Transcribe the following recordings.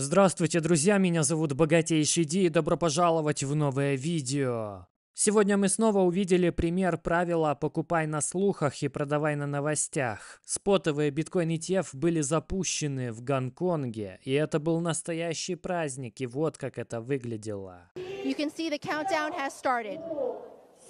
Здравствуйте, друзья, меня зовут Богатейший Ди и добро пожаловать в новое видео. Сегодня мы снова увидели пример правила «покупай на слухах и продавай на новостях». Спотовые биткоин ETF были запущены в Гонконге, и это был настоящий праздник, и вот как это выглядело. You can see the countdown has started.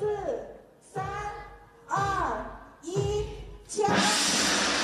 4, 3, 2, 1,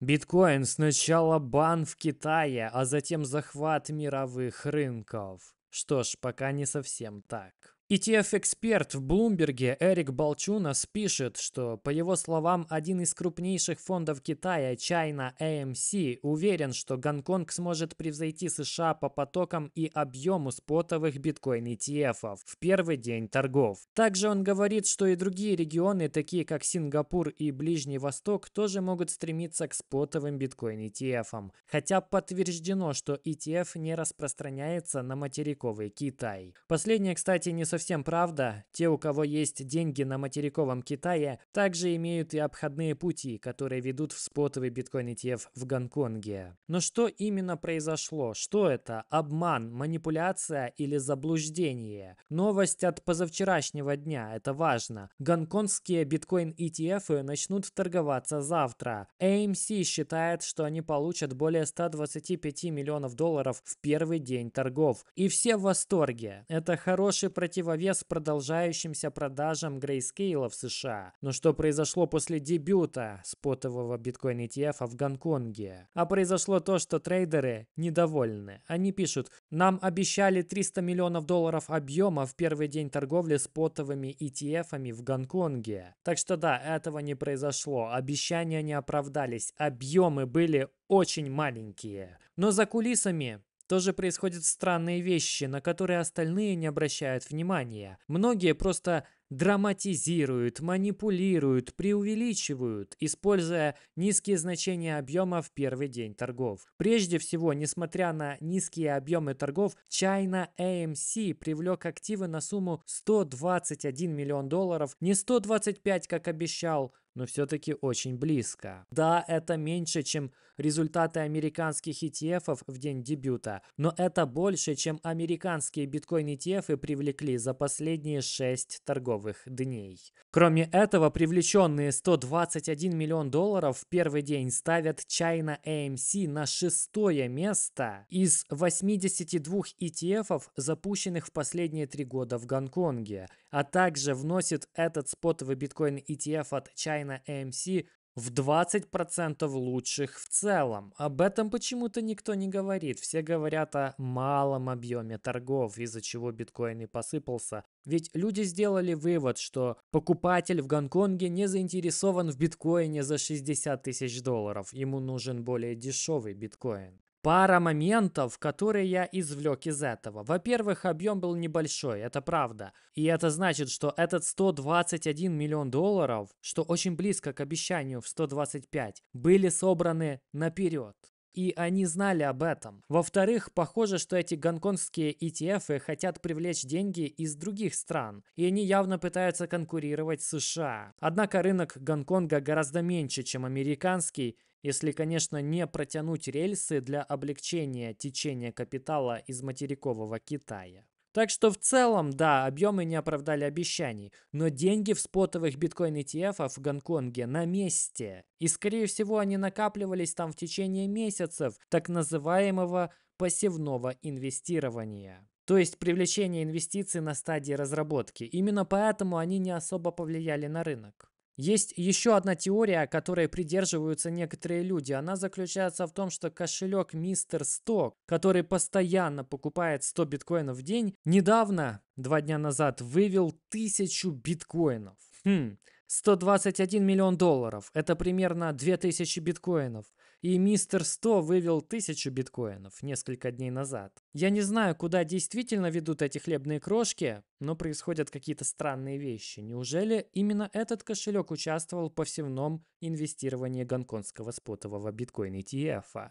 Биткоин сначала бан в Китае, а затем захват мировых рынков. Что ж, пока не совсем так. ETF-эксперт в Блумберге Эрик Балчунас пишет, что, по его словам, один из крупнейших фондов Китая, China AMC, эм уверен, что Гонконг сможет превзойти США по потокам и объему спотовых биткоин-ETF в первый день торгов. Также он говорит, что и другие регионы, такие как Сингапур и Ближний Восток, тоже могут стремиться к спотовым биткоин-ETF, хотя подтверждено, что ETF не распространяется на материковый Китай. Последнее, кстати, не совсем совсем правда. Те, у кого есть деньги на материковом Китае, также имеют и обходные пути, которые ведут в спотовый биткоин ETF в Гонконге. Но что именно произошло? Что это? Обман, манипуляция или заблуждение? Новость от позавчерашнего дня, это важно. Гонконгские биткоин ETF начнут торговаться завтра. AMC считает, что они получат более 125 миллионов долларов в первый день торгов. И все в восторге. Это хороший противник противовес продолжающимся продажам Grayscale в США. Но что произошло после дебюта спотового биткоин ETF в Гонконге? А произошло то, что трейдеры недовольны. Они пишут, нам обещали 300 миллионов долларов объема в первый день торговли спотовыми ETF в Гонконге. Так что да, этого не произошло. Обещания не оправдались. Объемы были очень маленькие. Но за кулисами тоже происходят странные вещи, на которые остальные не обращают внимания. Многие просто драматизируют, манипулируют, преувеличивают, используя низкие значения объема в первый день торгов. Прежде всего, несмотря на низкие объемы торгов, China AMC привлек активы на сумму 121 миллион долларов, не 125, как обещал, но все-таки очень близко. Да, это меньше, чем результаты американских ETF в день дебюта, но это больше, чем американские биткоин ETF привлекли за последние 6 торговых дней. Кроме этого, привлеченные 121 миллион долларов в первый день ставят China AMC на шестое место из 82 ETF, запущенных в последние три года в Гонконге, а также вносит этот спотовый биткоин ETF от China AMC в 20% лучших в целом. Об этом почему-то никто не говорит. Все говорят о малом объеме торгов, из-за чего биткоин и посыпался. Ведь люди сделали вывод, что покупатель в Гонконге не заинтересован в биткоине за 60 тысяч долларов. Ему нужен более дешевый биткоин. Пара моментов, которые я извлек из этого. Во-первых, объем был небольшой, это правда. И это значит, что этот 121 миллион долларов, что очень близко к обещанию в 125, были собраны наперед. И они знали об этом. Во-вторых, похоже, что эти гонконгские ETF хотят привлечь деньги из других стран, и они явно пытаются конкурировать с США. Однако рынок Гонконга гораздо меньше, чем американский, если, конечно, не протянуть рельсы для облегчения течения капитала из материкового Китая. Так что в целом, да, объемы не оправдали обещаний, но деньги в спотовых биткоин ETF в Гонконге на месте. И скорее всего они накапливались там в течение месяцев так называемого пассивного инвестирования. То есть привлечение инвестиций на стадии разработки. Именно поэтому они не особо повлияли на рынок. Есть еще одна теория, которой придерживаются некоторые люди. Она заключается в том, что кошелек Мистер Сток, который постоянно покупает 100 биткоинов в день, недавно, два дня назад, вывел 1000 биткоинов. Хм, 121 миллион долларов. Это примерно 2000 биткоинов. И мистер 100 вывел тысячу биткоинов несколько дней назад. Я не знаю, куда действительно ведут эти хлебные крошки, но происходят какие-то странные вещи. Неужели именно этот кошелек участвовал в всемном инвестировании гонконгского спотового биткоин ETF? -а?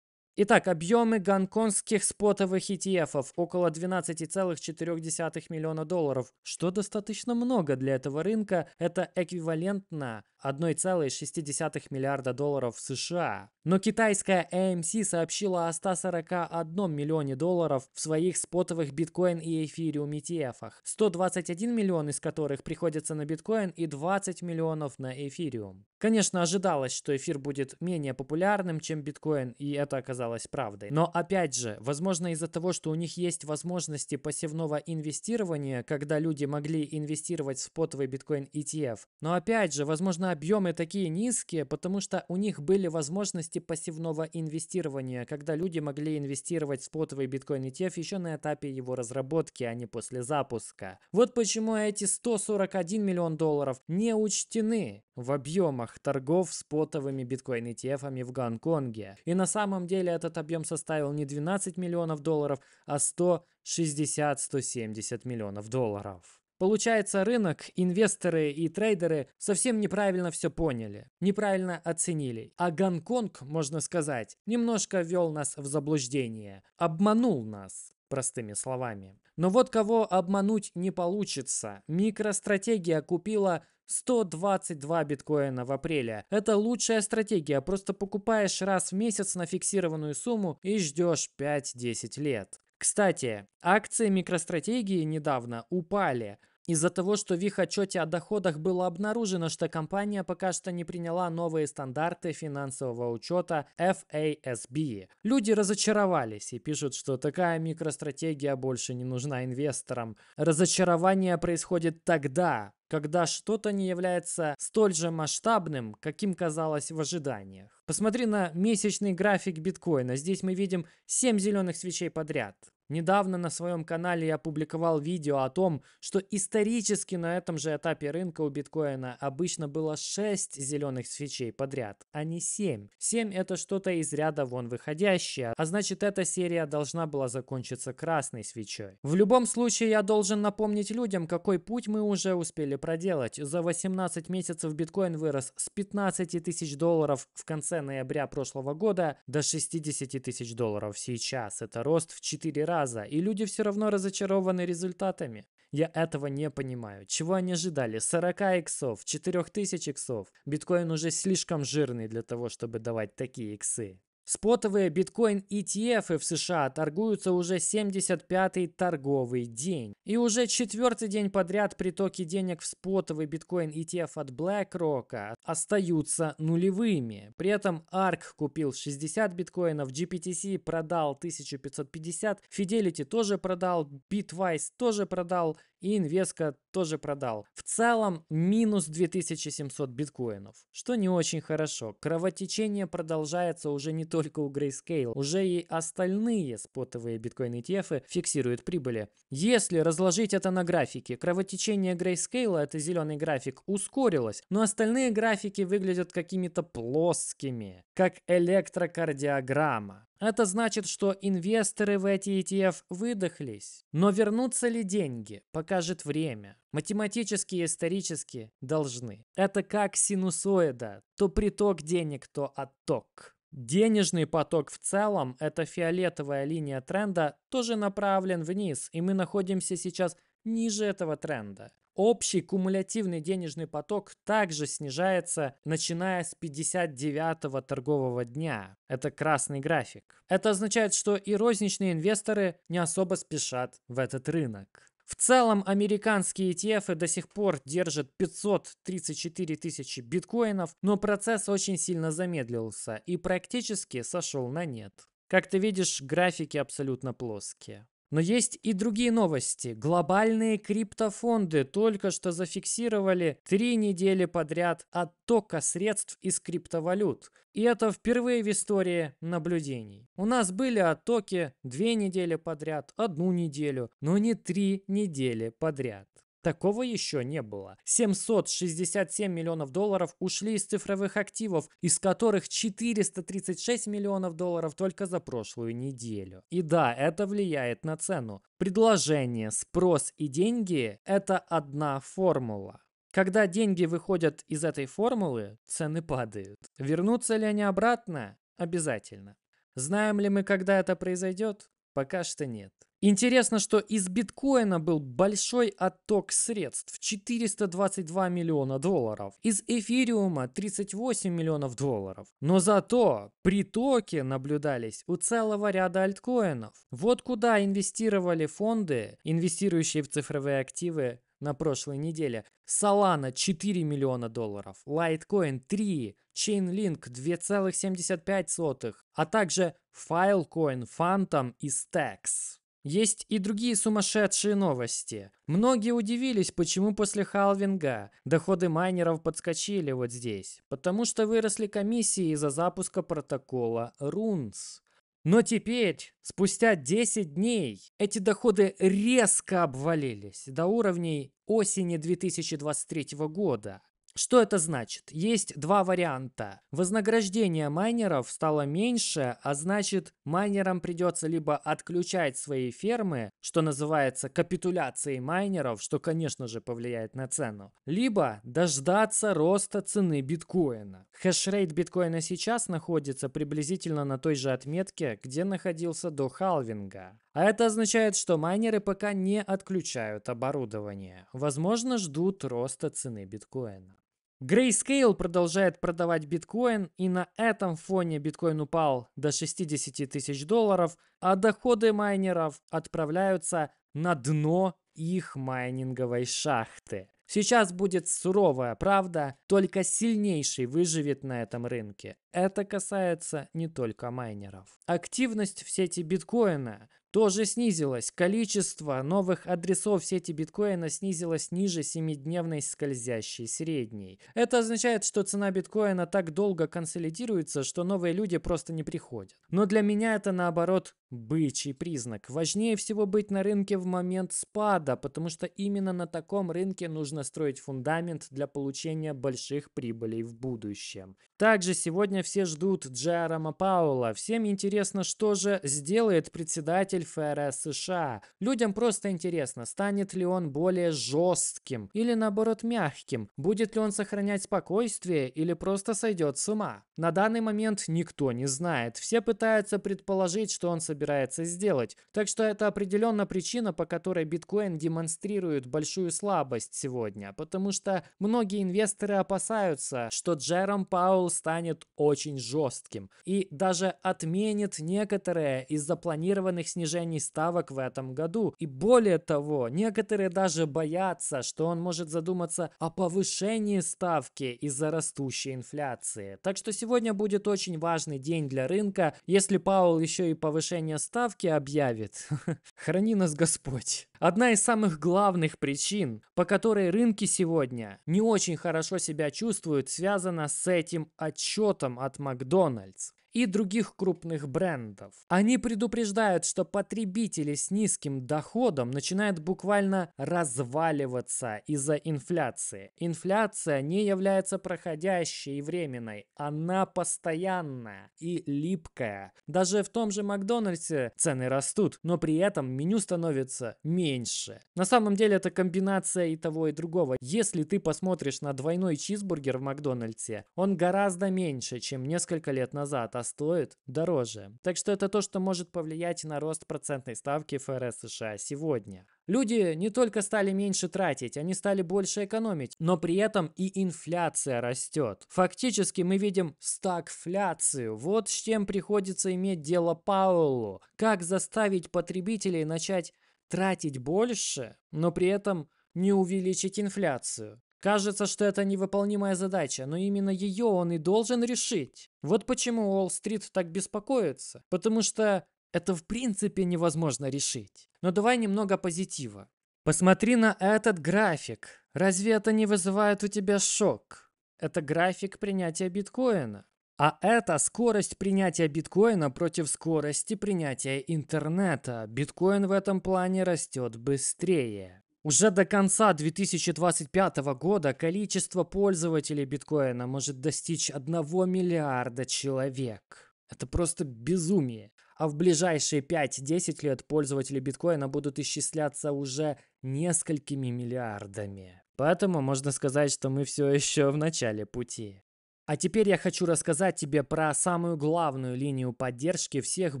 Итак, объемы гонконгских спотовых ETF около 12,4 миллиона долларов, что достаточно много для этого рынка, это эквивалентно 1,6 миллиарда долларов США. Но китайская AMC сообщила о 141 миллионе долларов в своих спотовых биткоин и эфириум ETF, 121 миллион из которых приходится на биткоин и 20 миллионов на эфириум. Конечно, ожидалось, что эфир будет менее популярным, чем биткоин, и это оказалось правдой. Но опять же, возможно из-за того, что у них есть возможности пассивного инвестирования, когда люди могли инвестировать в спотовый биткоин ETF. Но опять же, возможно объемы такие низкие, потому что у них были возможности пассивного инвестирования, когда люди могли инвестировать в спотовый биткоин ETF еще на этапе его разработки, а не после запуска. Вот почему эти 141 миллион долларов не учтены в объемах торгов спотовыми биткоин ETF в Гонконге. И на самом деле этот объем составил не 12 миллионов долларов, а 160-170 миллионов долларов. Получается, рынок, инвесторы и трейдеры совсем неправильно все поняли, неправильно оценили. А Гонконг, можно сказать, немножко ввел нас в заблуждение, обманул нас простыми словами. Но вот кого обмануть не получится. Микростратегия купила 122 биткоина в апреле. Это лучшая стратегия. Просто покупаешь раз в месяц на фиксированную сумму и ждешь 5-10 лет. Кстати, акции микростратегии недавно упали. Из-за того, что в их отчете о доходах было обнаружено, что компания пока что не приняла новые стандарты финансового учета FASB. Люди разочаровались и пишут, что такая микростратегия больше не нужна инвесторам. Разочарование происходит тогда, когда что-то не является столь же масштабным, каким казалось в ожиданиях. Посмотри на месячный график биткоина. Здесь мы видим 7 зеленых свечей подряд. Недавно на своем канале я опубликовал видео о том, что исторически на этом же этапе рынка у биткоина обычно было 6 зеленых свечей подряд, а не 7. 7 это что-то из ряда вон выходящее, а значит эта серия должна была закончиться красной свечой. В любом случае я должен напомнить людям, какой путь мы уже успели проделать. За 18 месяцев биткоин вырос с 15 тысяч долларов в конце ноября прошлого года до 60 тысяч долларов сейчас. Это рост в 4 раза, и люди все равно разочарованы результатами. Я этого не понимаю. Чего они ожидали? 40 иксов, 4000 иксов. Биткоин уже слишком жирный для того, чтобы давать такие иксы. Спотовые биткоин ETF в США торгуются уже 75-й торговый день. И уже четвертый день подряд притоки денег в спотовый биткоин ETF от BlackRock остаются нулевыми. При этом ARK купил 60 биткоинов, GPTC продал 1550, Fidelity тоже продал, Bitwise тоже продал и Инвеска тоже продал. В целом минус 2700 биткоинов, что не очень хорошо. Кровотечение продолжается уже не только у Grayscale, уже и остальные спотовые биткоин ETF фиксируют прибыли. Если разложить это на графике, кровотечение Grayscale, это зеленый график, ускорилось, но остальные графики выглядят какими-то плоскими, как электрокардиограмма. Это значит, что инвесторы в эти ETF выдохлись. Но вернутся ли деньги, покажет время. Математически и исторически должны. Это как синусоида. То приток денег, то отток. Денежный поток в целом, это фиолетовая линия тренда, тоже направлен вниз, и мы находимся сейчас ниже этого тренда. Общий кумулятивный денежный поток также снижается, начиная с 59-го торгового дня. Это красный график. Это означает, что и розничные инвесторы не особо спешат в этот рынок. В целом, американские ETF до сих пор держат 534 тысячи биткоинов, но процесс очень сильно замедлился и практически сошел на нет. Как ты видишь, графики абсолютно плоские. Но есть и другие новости. Глобальные криптофонды только что зафиксировали три недели подряд оттока средств из криптовалют. И это впервые в истории наблюдений. У нас были оттоки две недели подряд, одну неделю, но не три недели подряд. Такого еще не было. 767 миллионов долларов ушли из цифровых активов, из которых 436 миллионов долларов только за прошлую неделю. И да, это влияет на цену. Предложение, спрос и деньги – это одна формула. Когда деньги выходят из этой формулы, цены падают. Вернутся ли они обратно? Обязательно. Знаем ли мы, когда это произойдет? Пока что нет. Интересно, что из биткоина был большой отток средств – 422 миллиона долларов, из эфириума – 38 миллионов долларов. Но зато притоки наблюдались у целого ряда альткоинов. Вот куда инвестировали фонды, инвестирующие в цифровые активы на прошлой неделе. Solana 4 миллиона долларов, Litecoin 3, Chainlink 2,75, а также Filecoin, Phantom и Stacks. Есть и другие сумасшедшие новости. Многие удивились, почему после халвинга доходы майнеров подскочили вот здесь. Потому что выросли комиссии из-за запуска протокола RUNS. Но теперь, спустя 10 дней, эти доходы резко обвалились до уровней осени 2023 года. Что это значит? Есть два варианта. Вознаграждение майнеров стало меньше, а значит майнерам придется либо отключать свои фермы, что называется капитуляцией майнеров, что конечно же повлияет на цену, либо дождаться роста цены биткоина. Хешрейт биткоина сейчас находится приблизительно на той же отметке, где находился до халвинга. А это означает, что майнеры пока не отключают оборудование. Возможно, ждут роста цены биткоина. Grayscale продолжает продавать биткоин, и на этом фоне биткоин упал до 60 тысяч долларов, а доходы майнеров отправляются на дно их майнинговой шахты. Сейчас будет суровая правда, только сильнейший выживет на этом рынке. Это касается не только майнеров. Активность в сети биткоина тоже снизилось. Количество новых адресов сети биткоина снизилось ниже 7-дневной скользящей средней. Это означает, что цена биткоина так долго консолидируется, что новые люди просто не приходят. Но для меня это наоборот Бычий признак. Важнее всего быть на рынке в момент спада, потому что именно на таком рынке нужно строить фундамент для получения больших прибылей в будущем. Также сегодня все ждут Джерома Паула. Всем интересно, что же сделает председатель ФРС США. Людям просто интересно, станет ли он более жестким или наоборот мягким. Будет ли он сохранять спокойствие или просто сойдет с ума. На данный момент никто не знает. Все пытаются предположить, что он собирается собирается сделать. Так что это определенно причина, по которой биткоин демонстрирует большую слабость сегодня, потому что многие инвесторы опасаются, что Джером Паул станет очень жестким и даже отменит некоторые из запланированных снижений ставок в этом году. И более того, некоторые даже боятся, что он может задуматься о повышении ставки из-за растущей инфляции. Так что сегодня будет очень важный день для рынка. Если Паул еще и повышение повышение ставки объявит «Храни нас Господь». Одна из самых главных причин, по которой рынки сегодня не очень хорошо себя чувствуют, связана с этим отчетом от Макдональдс и других крупных брендов. Они предупреждают, что потребители с низким доходом начинают буквально разваливаться из-за инфляции. Инфляция не является проходящей и временной, она постоянная и липкая. Даже в том же Макдональдсе цены растут, но при этом меню становится меньше. На самом деле это комбинация и того, и другого. Если ты посмотришь на двойной чизбургер в Макдональдсе, он гораздо меньше, чем несколько лет назад, а а стоит дороже. Так что это то, что может повлиять на рост процентной ставки ФРС США сегодня. Люди не только стали меньше тратить, они стали больше экономить, но при этом и инфляция растет. Фактически мы видим стагфляцию. Вот с чем приходится иметь дело Паулу. Как заставить потребителей начать тратить больше, но при этом не увеличить инфляцию. Кажется, что это невыполнимая задача, но именно ее он и должен решить. Вот почему Уолл-стрит так беспокоится. Потому что это в принципе невозможно решить. Но давай немного позитива. Посмотри на этот график. Разве это не вызывает у тебя шок? Это график принятия биткоина. А это скорость принятия биткоина против скорости принятия интернета. Биткоин в этом плане растет быстрее. Уже до конца 2025 года количество пользователей биткоина может достичь 1 миллиарда человек. Это просто безумие. А в ближайшие 5-10 лет пользователи биткоина будут исчисляться уже несколькими миллиардами. Поэтому можно сказать, что мы все еще в начале пути. А теперь я хочу рассказать тебе про самую главную линию поддержки всех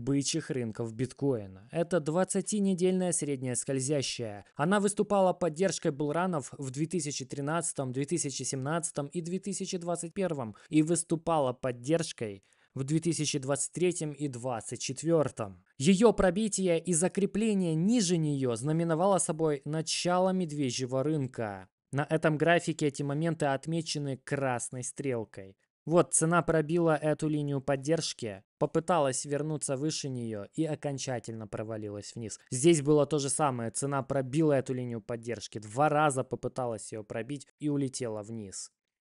бычьих рынков биткоина. Это 20-недельная средняя скользящая. Она выступала поддержкой булранов в 2013, 2017 и 2021 и выступала поддержкой в 2023 и 2024. Ее пробитие и закрепление ниже нее знаменовало собой начало медвежьего рынка. На этом графике эти моменты отмечены красной стрелкой. Вот цена пробила эту линию поддержки, попыталась вернуться выше нее и окончательно провалилась вниз. Здесь было то же самое, цена пробила эту линию поддержки, два раза попыталась ее пробить и улетела вниз.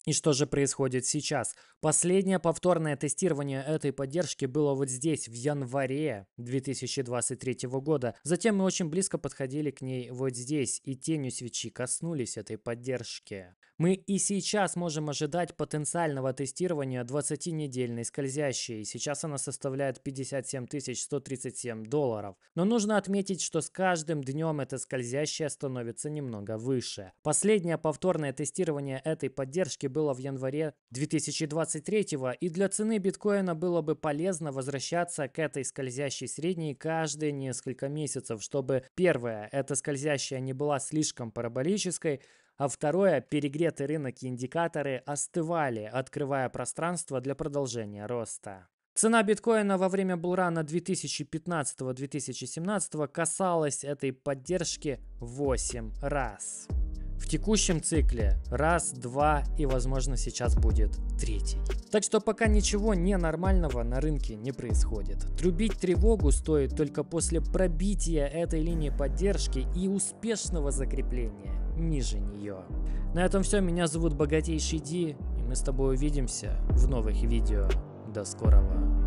И что же происходит сейчас? Последнее повторное тестирование этой поддержки было вот здесь, в январе 2023 года. Затем мы очень близко подходили к ней вот здесь, и тенью свечи коснулись этой поддержки. Мы и сейчас можем ожидать потенциального тестирования 20-недельной скользящей. Сейчас она составляет 57 137 долларов. Но нужно отметить, что с каждым днем эта скользящая становится немного выше. Последнее повторное тестирование этой поддержки было в январе 2023 и для цены биткоина было бы полезно возвращаться к этой скользящей средней каждые несколько месяцев, чтобы первое, эта скользящая не была слишком параболической, а второе, перегретый рынок и индикаторы остывали, открывая пространство для продолжения роста. Цена биткоина во время булрана 2015-2017 касалась этой поддержки 8 раз в текущем цикле раз, два и, возможно, сейчас будет третий. Так что пока ничего ненормального на рынке не происходит. Трубить тревогу стоит только после пробития этой линии поддержки и успешного закрепления ниже нее. На этом все, меня зовут Богатейший Ди, и мы с тобой увидимся в новых видео. До скорого!